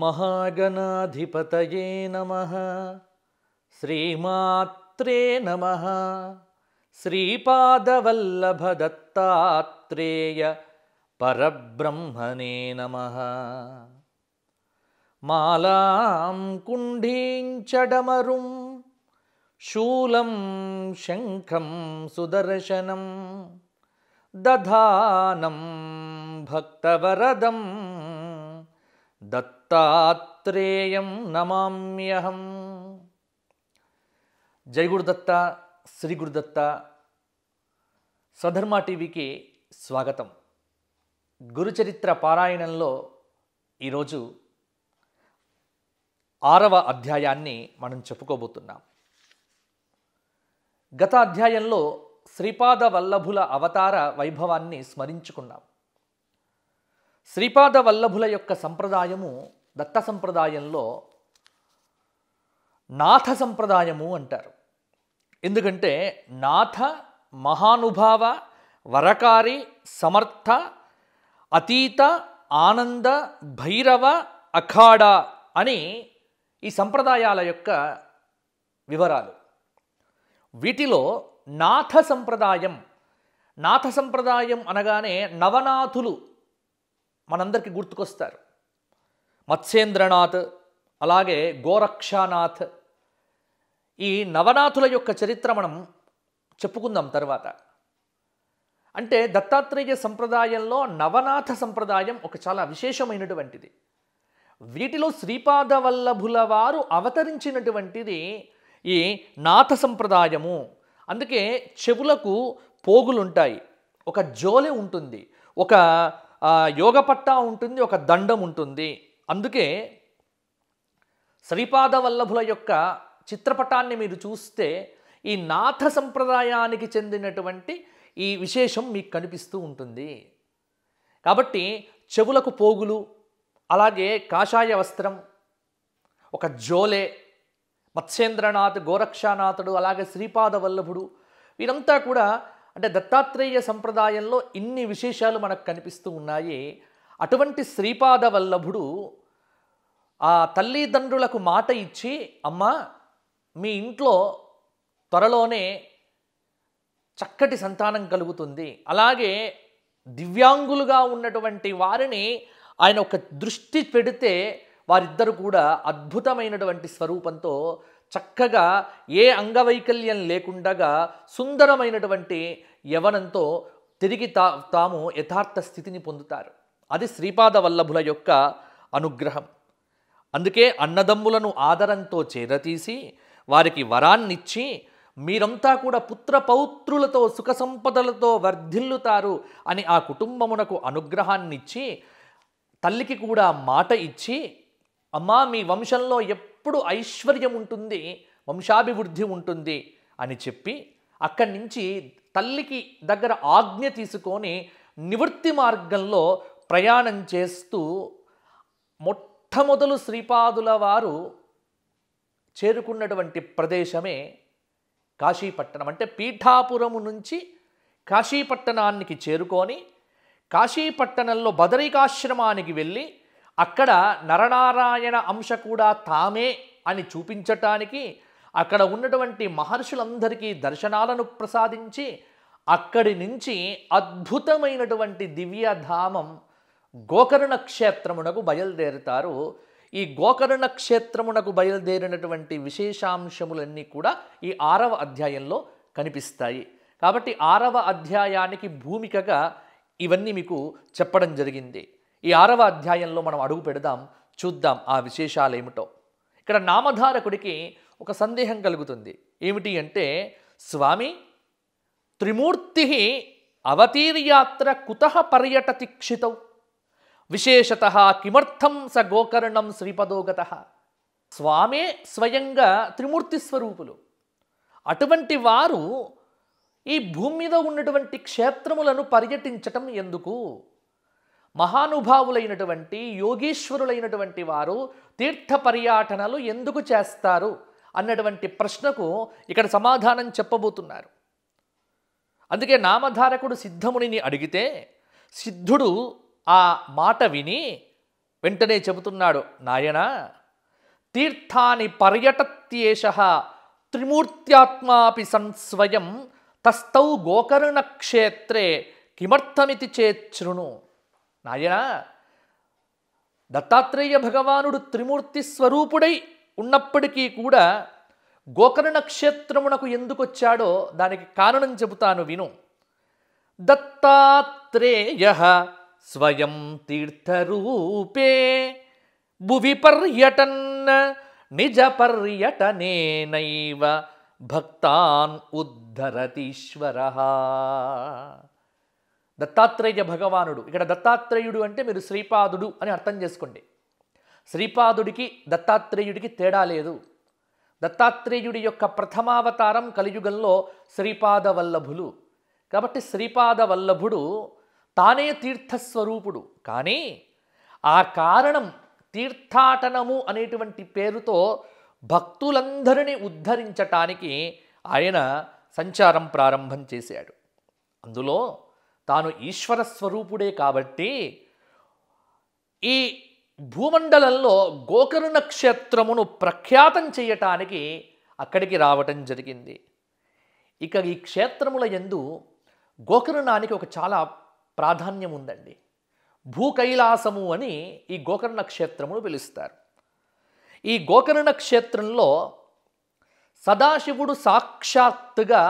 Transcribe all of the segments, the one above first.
महागणाधिपतये नमः श्रीमात्रे नमः परब्रह्मणे नमः मालां कुण्डीं चडमरुम् శూలం శంఖం సుదర్శనం దధానం భక్తవరదం దత్తాత్రేయం నమామ్యహం జై గురుదత్త శ్రీ గురుదత్త స్వధర్మ టీవీకి స్వాగతం గురుచరిత్ర పారాయణంలో ఈరోజు ఆరవ అధ్యాయాన్ని మనం చెప్పుకోబోతున్నాం గత అధ్యాయంలో శ్రీపాద వల్లభుల అవతార వైభవాన్ని స్మరించుకున్నాం శ్రీపాద వల్లభుల యొక్క సంప్రదాయము దత్త సంప్రదాయంలో నాథ సంప్రదాయము అంటారు ఎందుకంటే నాథ మహానుభావ వరకారి సమర్థ అతీత ఆనంద భైరవ అఖాడ అని ఈ సంప్రదాయాల యొక్క వివరాలు వీటిలో నాథ సంప్రదాయం నాథ సంప్రదాయం అనగానే నవనాథులు మనందరికీ గుర్తుకొస్తారు మత్స్యేంద్రనాథ్ అలాగే గోరక్షానాథ్ ఈ నవనాథుల యొక్క చరిత్ర మనం చెప్పుకుందాం తర్వాత అంటే దత్తాత్రేయ సంప్రదాయంలో నవనాథ సంప్రదాయం ఒక చాలా విశేషమైనటువంటిది వీటిలో శ్రీపాదవల్లభుల వారు అవతరించినటువంటిది ఈ నాథ సంప్రదాయము అందుకే చెవులకు పోగులుంటాయి ఒక జోలె ఉంటుంది ఒక యోగ పట్టా ఉంటుంది ఒక దండం ఉంటుంది అందుకే శ్రీపాద వల్లభుల యొక్క చిత్రపటాన్ని మీరు చూస్తే ఈ నాథ సంప్రదాయానికి చెందినటువంటి ఈ విశేషం మీకు కనిపిస్తూ ఉంటుంది కాబట్టి చెవులకు పోగులు అలాగే కాషాయ వస్త్రం ఒక జోలే మత్స్యేంద్రనాథ్ గోరక్షానాథుడు అలాగే శ్రీపాద వల్లభుడు వీరంతా కూడా అంటే దత్తాత్రేయ సంప్రదాయంలో ఇన్ని విశేషాలు మనకు కనిపిస్తూ ఉన్నాయి అటువంటి శ్రీపాద వల్లభుడు ఆ తల్లిదండ్రులకు మాట ఇచ్చి అమ్మ మీ ఇంట్లో త్వరలోనే చక్కటి సంతానం కలుగుతుంది అలాగే దివ్యాంగులుగా ఉన్నటువంటి వారిని ఆయన ఒక దృష్టి పెడితే వారిద్దరు కూడా అద్భుతమైనటువంటి స్వరూపంతో చక్కగా ఏ అంగవైకల్యం లేకుండగా సుందరమైనటువంటి యవనంతో తిరిగి తా తాము యథార్థ స్థితిని పొందుతారు అది శ్రీపాద వల్లభుల యొక్క అనుగ్రహం అందుకే అన్నదమ్ములను ఆదరంతో చేరతీసి వారికి వరాన్నిచ్చి మీరంతా కూడా పుత్ర పౌత్రులతో సుఖ సంపదలతో వర్ధిల్లుతారు అని ఆ కుటుంబమునకు అనుగ్రహాన్నిచ్చి తల్లికి కూడా మాట ఇచ్చి అమ్మా మీ వంశంలో ఎప్పుడు ఐశ్వర్యం ఉంటుంది వంశాభివృద్ధి ఉంటుంది అని చెప్పి అక్కడి నుంచి తల్లికి దగ్గర ఆజ్ఞ తీసుకొని నివృత్తి మార్గంలో ప్రయాణం చేస్తూ మొట్టమొదలు శ్రీపాదుల వారు చేరుకున్నటువంటి ప్రదేశమే కాశీపట్టణం అంటే పీఠాపురము నుంచి కాశీపట్టణానికి చేరుకొని కాశీపట్టణంలో బదరికాశ్రమానికి వెళ్ళి అక్కడ నరనారాయణ అంశ కూడా తామే అని చూపించటానికి అక్కడ ఉన్నటువంటి మహర్షులందరికీ దర్శనాలను ప్రసాదించి అక్కడి నుంచి అద్భుతమైనటువంటి దివ్యధామం గోకర్ణ క్షేత్రమునకు బయలుదేరుతారు ఈ గోకర్ణ క్షేత్రమునకు బయలుదేరినటువంటి విశేషాంశములన్నీ కూడా ఈ ఆరవ అధ్యాయంలో కనిపిస్తాయి కాబట్టి ఆరవ అధ్యాయానికి భూమికగా ఇవన్నీ మీకు చెప్పడం జరిగింది ఈ ఆరవ అధ్యాయంలో మనం అడుగు పెడదాం చూద్దాం ఆ విశేషాలు ఏమిటో ఇక్కడ నామధారకుడికి ఒక సందేహం కలుగుతుంది ఏమిటి అంటే స్వామి త్రిమూర్తి అవతీర్యాత్ర కుత పర్యటతిక్షిత విశేషత కిమర్థం స గోకర్ణం శ్రీపదోగత స్వామే స్వయంగా త్రిమూర్తి స్వరూపులు అటువంటి వారు ఈ భూమి మీద ఉన్నటువంటి క్షేత్రములను పర్యటించటం ఎందుకు మహానుభావులైనటువంటి యోగీశ్వరులైనటువంటి వారు తీర్థ పర్యాటనలు ఎందుకు చేస్తారు అన్నటువంటి ప్రశ్నకు ఇక్కడ సమాధానం చెప్పబోతున్నారు అందుకే నామధారకుడు సిద్ధమునిని అడిగితే సిద్ధుడు ఆ మాట విని వెంటనే చెబుతున్నాడు నాయన తీర్థాని పర్యటత్యేష త్రిమూర్త్యాత్మాపి సంస్వయం తస్తౌ గోకర్ణ క్షేత్రే కిమర్థమితి చేచ్చును నాయన దత్తాత్రేయ భగవానుడు త్రిమూర్తి స్వరూపుడై ఉన్నప్పటికీ కూడా గోకర్ణ ఎందుకు ఎందుకొచ్చాడో దానికి కారణం చెబుతాను విను దత్తాత్రేయ స్వయం తీర్థరూపే భువి పర్యటన్ నిజ పర్యటనేనైవ భక్తాన్ ఉద్ధరతీశ్వర దత్తాత్రేయ భగవానుడు ఇక్కడ దత్తాత్రేయుడు అంటే మీరు శ్రీపాదుడు అని అర్థం చేసుకోండి శ్రీపాదుడికి దత్తాత్రేయుడికి తేడా లేదు దత్తాత్రేయుడి యొక్క ప్రథమావతారం కలియుగంలో శ్రీపాద వల్లభులు కాబట్టి శ్రీపాద వల్లభుడు తానే తీర్థస్వరూపుడు కానీ ఆ కారణం తీర్థాటనము అనేటువంటి పేరుతో భక్తులందరినీ ఉద్ధరించటానికి ఆయన సంచారం ప్రారంభం చేశాడు అందులో తాను ఈశ్వర స్వరూపుడే కాబట్టి ఈ భూమండలంలో గోకర్ణ క్షేత్రమును ప్రఖ్యాతం చేయటానికి అక్కడికి రావటం జరిగింది ఇక ఈ క్షేత్రముల ఎందు గోకర్ణానికి ఒక చాలా ప్రాధాన్యం ఉందండి భూ కైలాసము అని ఈ గోకర్ణ క్షేత్రమును పిలుస్తారు ఈ గోకర్ణ క్షేత్రంలో సదాశివుడు సాక్షాత్తుగా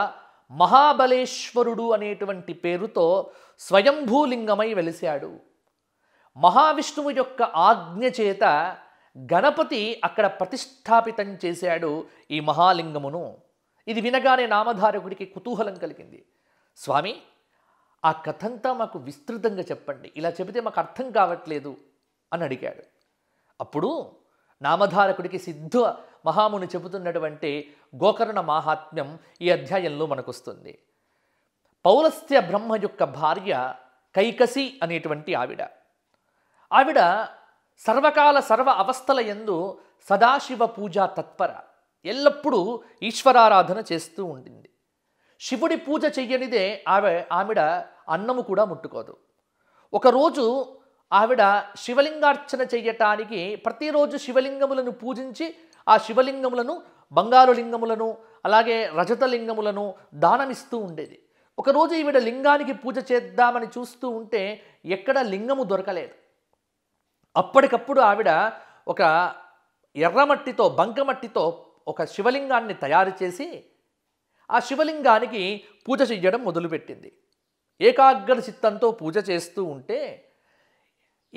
మహాబలేశ్వరుడు అనేటువంటి పేరుతో స్వయంభూలింగమై వెలిశాడు మహావిష్ణువు యొక్క ఆజ్ఞ చేత గణపతి అక్కడ ప్రతిష్టాపితం చేశాడు ఈ మహాలింగమును ఇది వినగానే నామధారకుడికి కుతూహలం కలిగింది స్వామి ఆ కథంతా మాకు విస్తృతంగా చెప్పండి ఇలా చెబితే మాకు అర్థం కావట్లేదు అని అడిగాడు అప్పుడు నామధారకుడికి సిద్ధ మహాముని చెబుతున్నటువంటి గోకర్ణ మాహాత్మ్యం ఈ అధ్యాయంలో మనకొస్తుంది పౌలస్త్య బ్రహ్మ యొక్క భార్య కైకసి అనేటువంటి ఆవిడ ఆవిడ సర్వకాల సర్వ అవస్థల ఎందు సదాశివ పూజా తత్పర ఎల్లప్పుడూ ఈశ్వరారాధన చేస్తూ ఉండింది శివుడి పూజ చెయ్యనిదే ఆమె ఆవిడ అన్నము కూడా ముట్టుకోదు ఒకరోజు ఆవిడ శివలింగార్చన చేయటానికి ప్రతిరోజు శివలింగములను పూజించి ఆ శివలింగములను బంగారు లింగములను అలాగే రజత లింగములను దానమిస్తూ ఉండేది ఒకరోజు ఈవిడ లింగానికి పూజ చేద్దామని చూస్తూ ఉంటే ఎక్కడ లింగము దొరకలేదు అప్పటికప్పుడు ఆవిడ ఒక ఎర్రమట్టితో బంకమట్టితో ఒక శివలింగాన్ని తయారు చేసి ఆ శివలింగానికి పూజ చెయ్యడం మొదలుపెట్టింది ఏకాగ్ర చిత్తంతో పూజ చేస్తూ ఉంటే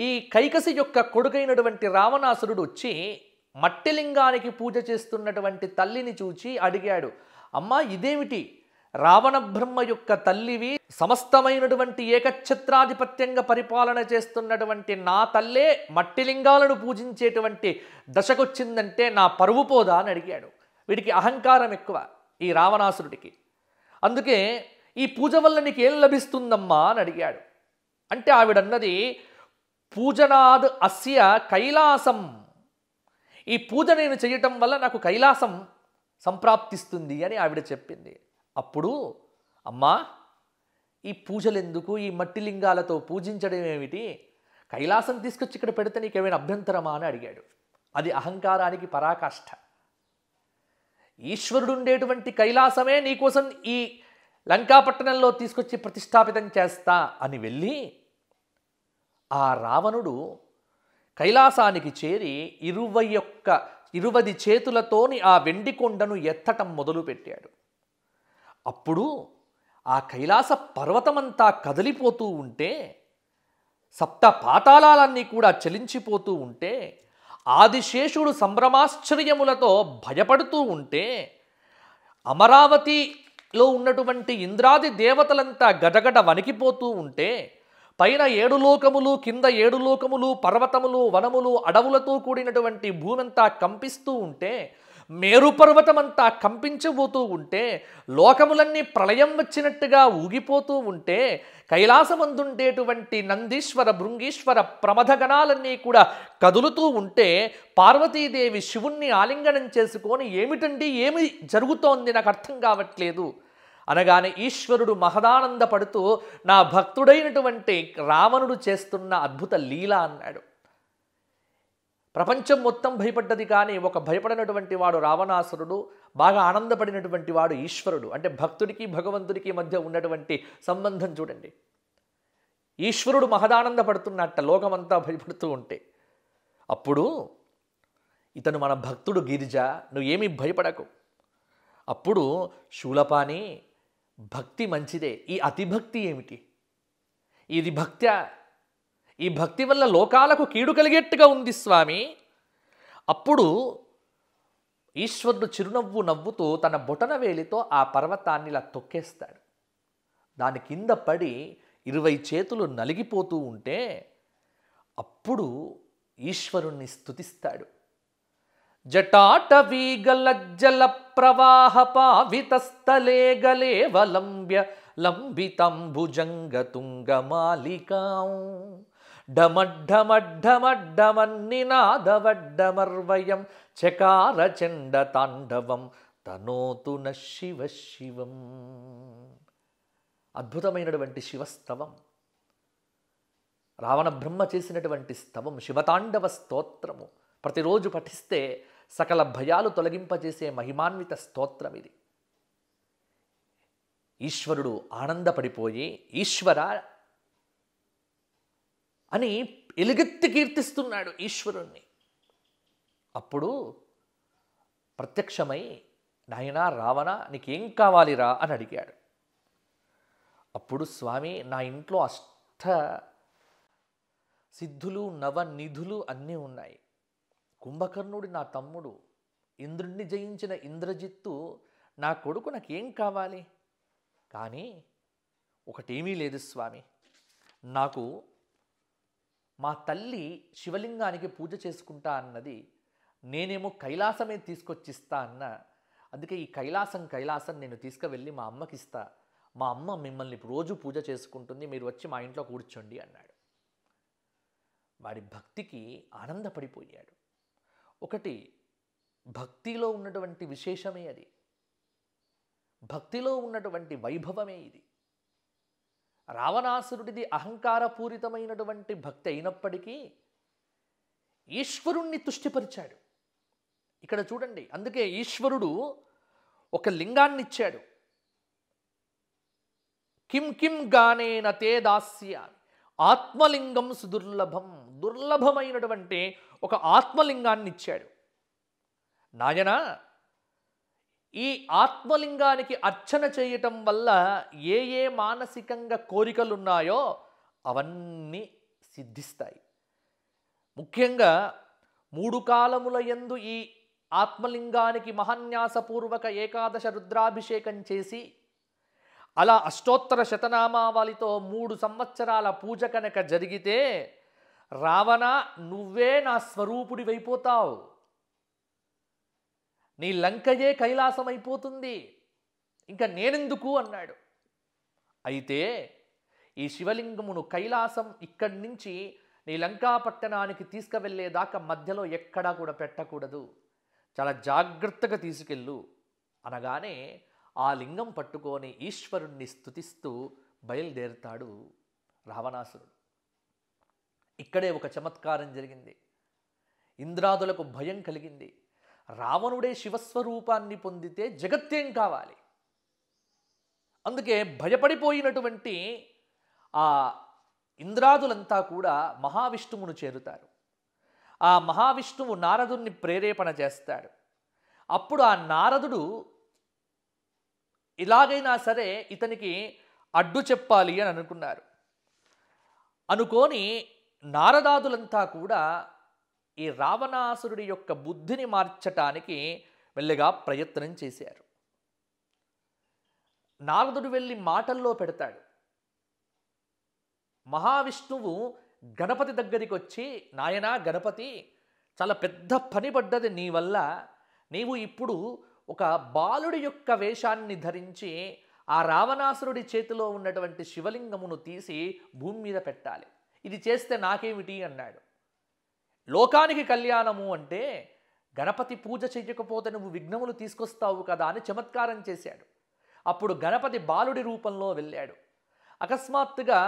ఈ కైకసి యొక్క కొడుకైనటువంటి రావణాసురుడు వచ్చి మట్టిలింగానికి పూజ చేస్తున్నటువంటి తల్లిని చూచి అడిగాడు అమ్మా ఇదేమిటి రావణ బ్రహ్మ యొక్క తల్లివి సమస్తమైనటువంటి ఏకఛత్రాధిపత్యంగా పరిపాలన చేస్తున్నటువంటి నా తల్లే మట్టిలింగాలను పూజించేటువంటి దశకొచ్చిందంటే నా పరువు పోదా అని అడిగాడు వీడికి అహంకారం ఎక్కువ ఈ రావణాసురుడికి అందుకే ఈ పూజ వల్ల నీకేం లభిస్తుందమ్మా అని అడిగాడు అంటే ఆవిడన్నది పూజనాద్ అస్య కైలాసం ఈ పూజ నేను చేయటం వల్ల నాకు కైలాసం సంప్రాప్తిస్తుంది అని ఆవిడ చెప్పింది అప్పుడు అమ్మా ఈ పూజలెందుకు ఈ మట్టి లింగాలతో పూజించడం ఏమిటి కైలాసం తీసుకొచ్చి ఇక్కడ పెడితే నీకేమైనా అభ్యంతరమా అని అడిగాడు అది అహంకారానికి పరాకాష్ఠ ఈశ్వరుడు ఉండేటువంటి కైలాసమే నీకోసం ఈ లంకాపట్టణంలో తీసుకొచ్చి ప్రతిష్టాపితం చేస్తా అని వెళ్ళి ఆ రావణుడు కైలాసానికి చేరి ఇరవై ఒక్క ఇరువది చేతులతోని ఆ వెండి కొండను ఎత్తటం మొదలుపెట్టాడు అప్పుడు ఆ కైలాస పర్వతమంతా కదిలిపోతూ ఉంటే సప్త పాతాళాలన్నీ కూడా చలించిపోతూ ఉంటే ఆదిశేషుడు సంభ్రమాశ్చర్యములతో భయపడుతూ ఉంటే అమరావతిలో ఉన్నటువంటి ఇంద్రాది దేవతలంతా గడగడ వణికిపోతూ ఉంటే పైన ఏడు లోకములు కింద ఏడు లోకములు పర్వతములు వనములు అడవులతో కూడినటువంటి భూమంతా కంపిస్తూ ఉంటే మేరు పర్వతమంతా కంపించబోతూ ఉంటే లోకములన్నీ ప్రళయం వచ్చినట్టుగా ఊగిపోతూ ఉంటే కైలాసమందుండేటువంటి నందీశ్వర భృంగీశ్వర ప్రమథగణాలన్నీ కూడా కదులుతూ ఉంటే పార్వతీదేవి శివుణ్ణి ఆలింగనం చేసుకొని ఏమిటండి ఏమి జరుగుతోంది నాకు అర్థం కావట్లేదు అనగానే ఈశ్వరుడు మహదానందపడుతూ నా భక్తుడైనటువంటి రావణుడు చేస్తున్న అద్భుత లీల అన్నాడు ప్రపంచం మొత్తం భయపడ్డది కానీ ఒక భయపడినటువంటి వాడు రావణాసురుడు బాగా ఆనందపడినటువంటి వాడు ఈశ్వరుడు అంటే భక్తుడికి భగవంతుడికి మధ్య ఉన్నటువంటి సంబంధం చూడండి ఈశ్వరుడు మహదానంద పడుతున్నట్ట లోకమంతా భయపడుతూ ఉంటే అప్పుడు ఇతను మన భక్తుడు గిరిజ నువ్వేమీ భయపడకు అప్పుడు శూలపాని భక్తి మంచిదే ఈ అతిభక్తి ఏమిటి ఇది భక్త్యా ఈ భక్తి వల్ల లోకాలకు కీడు కలిగేట్టుగా ఉంది స్వామి అప్పుడు ఈశ్వరుడు చిరునవ్వు నవ్వుతూ తన బొటన వేలితో ఆ పర్వతాన్ని ఇలా తొక్కేస్తాడు దాని కింద పడి ఇరవై చేతులు నలిగిపోతూ ఉంటే అప్పుడు ఈశ్వరుణ్ణి స్థుతిస్తాడు जटाटवीगलज्जल प्रवाहपावितस्तले गलेवलम्ब्य చకార చండ చకారచండతాండవం తనోతు న శివ శివం అద్భుతమైనటువంటి శివస్తవం రావణ బ్రహ్మ చేసినటువంటి స్తవం శివతాండవ స్తోత్రము ప్రతిరోజు పఠిస్తే సకల భయాలు తొలగింపజేసే మహిమాన్విత స్తోత్రం ఇది ఈశ్వరుడు ఆనందపడిపోయి ఈశ్వర అని ఎలుగెత్తి కీర్తిస్తున్నాడు ఈశ్వరుణ్ణి అప్పుడు ప్రత్యక్షమై నాయనా రావణ నీకేం కావాలిరా అని అడిగాడు అప్పుడు స్వామి నా ఇంట్లో అష్ట సిద్ధులు నవనిధులు అన్నీ ఉన్నాయి కుంభకర్ణుడి నా తమ్ముడు ఇంద్రుణ్ణి జయించిన ఇంద్రజిత్తు నా కొడుకు నాకేం కావాలి కానీ ఒకటేమీ లేదు స్వామి నాకు మా తల్లి శివలింగానికి పూజ చేసుకుంటా అన్నది నేనేమో కైలాసమే తీసుకొచ్చిస్తా అన్న అందుకే ఈ కైలాసం కైలాసం నేను తీసుకువెళ్ళి మా అమ్మకి ఇస్తా మా అమ్మ మిమ్మల్ని రోజు పూజ చేసుకుంటుంది మీరు వచ్చి మా ఇంట్లో కూర్చోండి అన్నాడు వాడి భక్తికి ఆనందపడిపోయాడు ఒకటి భక్తిలో ఉన్నటువంటి విశేషమే అది భక్తిలో ఉన్నటువంటి వైభవమే ఇది రావణాసురుడిది అహంకారపూరితమైనటువంటి భక్తి అయినప్పటికీ ఈశ్వరుణ్ణి తుష్టిపరిచాడు ఇక్కడ చూడండి అందుకే ఈశ్వరుడు ఒక లింగాన్ని ఇచ్చాడు కిం కిం గానేన తే దాస్య ఆత్మలింగం సుదుర్లభం దుర్లభమైనటువంటి ఒక ఆత్మలింగాన్ని ఇచ్చాడు నాయన ఈ ఆత్మలింగానికి అర్చన చేయటం వల్ల ఏ ఏ మానసికంగా కోరికలున్నాయో అవన్నీ సిద్ధిస్తాయి ముఖ్యంగా మూడు కాలముల ఎందు ఈ ఆత్మలింగానికి మహాన్యాసపూర్వక ఏకాదశ రుద్రాభిషేకం చేసి అలా అష్టోత్తర శతనామావళితో మూడు సంవత్సరాల పూజ కనుక జరిగితే రావణ నువ్వే నా స్వరూపుడివైపోతావు నీ లంకయే కైలాసం అయిపోతుంది ఇంకా నేనెందుకు అన్నాడు అయితే ఈ శివలింగమును కైలాసం ఇక్కడి నుంచి నీ లంకా పట్టణానికి తీసుకువెళ్ళేదాకా మధ్యలో ఎక్కడా కూడా పెట్టకూడదు చాలా జాగ్రత్తగా తీసుకెళ్ళు అనగానే ఆ లింగం పట్టుకొని ఈశ్వరుణ్ణి స్థుతిస్తూ బయలుదేరుతాడు రావణాసురుడు ఇక్కడే ఒక చమత్కారం జరిగింది ఇంద్రాదులకు భయం కలిగింది రావణుడే శివస్వరూపాన్ని పొందితే జగత్తేం కావాలి అందుకే భయపడిపోయినటువంటి ఆ ఇంద్రాదులంతా కూడా మహావిష్ణువును చేరుతారు ఆ మహావిష్ణువు నారదుణ్ణి ప్రేరేపణ చేస్తాడు అప్పుడు ఆ నారదుడు ఇలాగైనా సరే ఇతనికి అడ్డు చెప్పాలి అని అనుకున్నారు అనుకోని నారదాదులంతా కూడా ఈ రావణాసురుడి యొక్క బుద్ధిని మార్చటానికి వెళ్ళగా ప్రయత్నం చేశారు నారదుడు వెళ్ళి మాటల్లో పెడతాడు మహావిష్ణువు గణపతి దగ్గరికి వచ్చి నాయనా గణపతి చాలా పెద్ద పని పడ్డది నీ వల్ల నీవు ఇప్పుడు ఒక బాలుడి యొక్క వేషాన్ని ధరించి ఆ రావణాసురుడి చేతిలో ఉన్నటువంటి శివలింగమును తీసి భూమి మీద పెట్టాలి ఇది చేస్తే నాకేమిటి అన్నాడు లోకానికి కళ్యాణము అంటే గణపతి పూజ చేయకపోతే నువ్వు విఘ్నములు తీసుకొస్తావు కదా అని చమత్కారం చేశాడు అప్పుడు గణపతి బాలుడి రూపంలో వెళ్ళాడు అకస్మాత్తుగా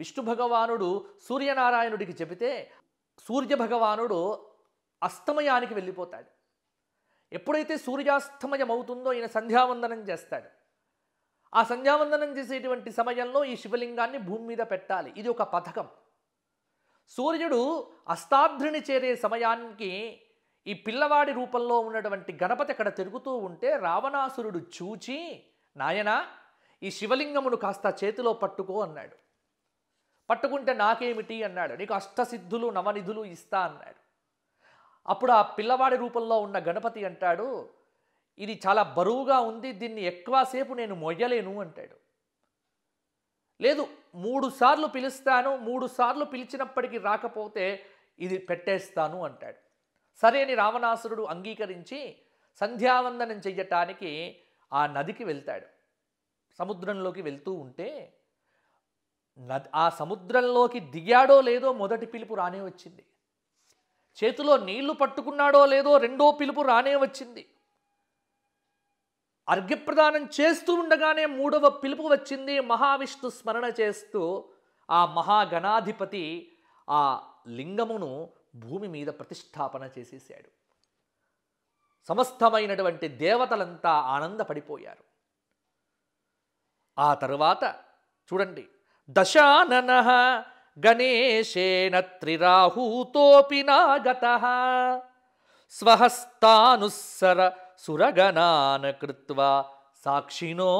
విష్ణు భగవానుడు సూర్యనారాయణుడికి చెబితే సూర్య భగవానుడు అస్తమయానికి వెళ్ళిపోతాడు ఎప్పుడైతే సూర్యాస్తమయం అవుతుందో ఈయన సంధ్యావందనం చేస్తాడు ఆ సంధ్యావందనం చేసేటువంటి సమయంలో ఈ శివలింగాన్ని భూమి మీద పెట్టాలి ఇది ఒక పథకం సూర్యుడు అస్తాభ్రిని చేరే సమయానికి ఈ పిల్లవాడి రూపంలో ఉన్నటువంటి గణపతి అక్కడ తిరుగుతూ ఉంటే రావణాసురుడు చూచి నాయనా ఈ శివలింగమును కాస్త చేతిలో పట్టుకో అన్నాడు పట్టుకుంటే నాకేమిటి అన్నాడు నీకు అష్టసిద్ధులు నవనిధులు ఇస్తా అన్నాడు అప్పుడు ఆ పిల్లవాడి రూపంలో ఉన్న గణపతి అంటాడు ఇది చాలా బరువుగా ఉంది దీన్ని ఎక్కువసేపు నేను మొయ్యలేను అంటాడు లేదు మూడు సార్లు పిలుస్తాను మూడు సార్లు పిలిచినప్పటికీ రాకపోతే ఇది పెట్టేస్తాను అంటాడు సరే అని రావణాసురుడు అంగీకరించి సంధ్యావందనం చెయ్యటానికి ఆ నదికి వెళ్తాడు సముద్రంలోకి వెళ్తూ ఉంటే ఆ సముద్రంలోకి దిగాడో లేదో మొదటి పిలుపు రానే వచ్చింది చేతిలో నీళ్లు పట్టుకున్నాడో లేదో రెండో పిలుపు రానే వచ్చింది అర్ఘ్యప్రదానం చేస్తూ ఉండగానే మూడవ పిలుపు వచ్చింది మహావిష్ణు స్మరణ చేస్తూ ఆ మహాగణాధిపతి ఆ లింగమును భూమి మీద ప్రతిష్టాపన చేసేసాడు సమస్తమైనటువంటి దేవతలంతా ఆనందపడిపోయారు ఆ తరువాత చూడండి దశానన గణేశేన త్రిరాహూతోపి నాగత స్వహస్తానుసర సురగణాన్ కృత్వా సాక్షినో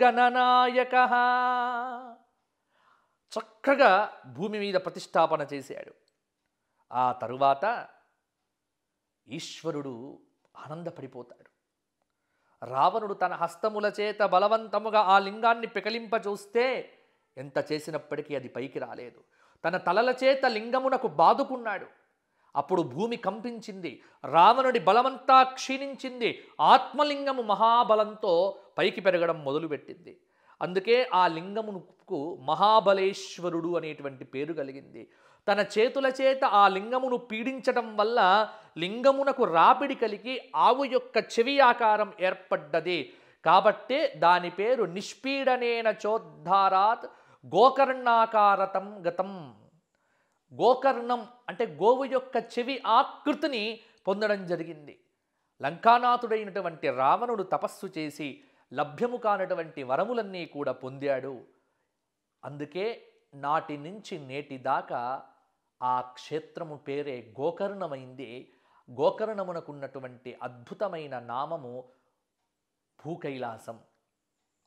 గణనాయక చక్కగా భూమి మీద ప్రతిష్టాపన చేశాడు ఆ తరువాత ఈశ్వరుడు ఆనందపడిపోతాడు రావణుడు తన హస్తముల చేత బలవంతముగా ఆ లింగాన్ని పికలింపచూస్తే చూస్తే ఎంత చేసినప్పటికీ అది పైకి రాలేదు తన తలల చేత లింగమునకు బాదుకున్నాడు అప్పుడు భూమి కంపించింది రావణుడి బలమంతా క్షీణించింది ఆత్మలింగము మహాబలంతో పైకి పెరగడం మొదలుపెట్టింది అందుకే ఆ లింగమునుకు మహాబలేశ్వరుడు అనేటువంటి పేరు కలిగింది తన చేతుల చేత ఆ లింగమును పీడించడం వల్ల లింగమునకు రాపిడి కలిగి ఆవు యొక్క చెవి ఆకారం ఏర్పడ్డది కాబట్టే దాని పేరు నిష్పీడనేన చోద్ధారాత్ గోకర్ణాకారతం గతం గోకర్ణం అంటే గోవు యొక్క చెవి ఆకృతిని పొందడం జరిగింది లంకానాథుడైనటువంటి రావణుడు తపస్సు చేసి లభ్యము కానటువంటి వరములన్నీ కూడా పొందాడు అందుకే నాటి నుంచి నేటి దాకా ఆ క్షేత్రము పేరే గోకర్ణమైంది గోకర్ణమునకున్నటువంటి అద్భుతమైన నామము భూకైలాసం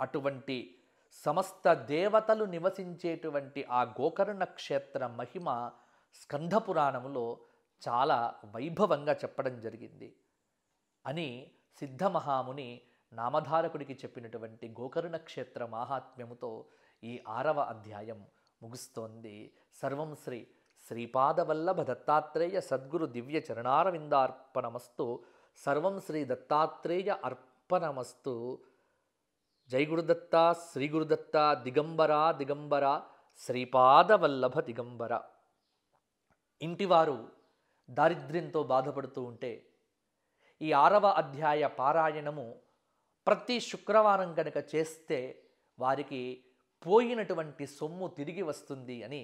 అటువంటి సమస్త దేవతలు నివసించేటువంటి ఆ గోకర్ణ క్షేత్ర మహిమ స్కంధపురాణములో చాలా వైభవంగా చెప్పడం జరిగింది అని సిద్ధమహాముని నామధారకుడికి చెప్పినటువంటి గోకర్ణ క్షేత్ర మాహాత్మ్యముతో ఈ ఆరవ అధ్యాయం ముగుస్తోంది సర్వం శ్రీ శ్రీపాదవల్లభ దత్తాత్రేయ సద్గురు దివ్య చరణారవిందార్పణమస్తు సర్వం శ్రీ దత్తాత్రేయ అర్పణమస్తు జై గురుదత్త శ్రీ గురుదత్త దిగంబర దిగంబర శ్రీపాదవల్లభ దిగంబర ఇంటివారు దారిద్ర్యంతో బాధపడుతూ ఉంటే ఈ ఆరవ అధ్యాయ పారాయణము ప్రతి శుక్రవారం కనుక చేస్తే వారికి పోయినటువంటి సొమ్ము తిరిగి వస్తుంది అని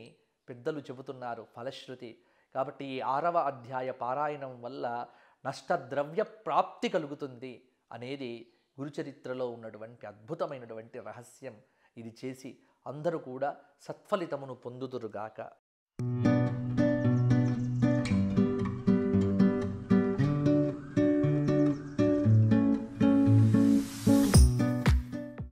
పెద్దలు చెబుతున్నారు ఫలశ్రుతి కాబట్టి ఈ ఆరవ అధ్యాయ పారాయణం వల్ల నష్టద్రవ్య ప్రాప్తి కలుగుతుంది అనేది గురుచరిత్రలో ఉన్నటువంటి అద్భుతమైనటువంటి రహస్యం ఇది చేసి అందరూ కూడా సత్ఫలితమును పొందుదురుగాక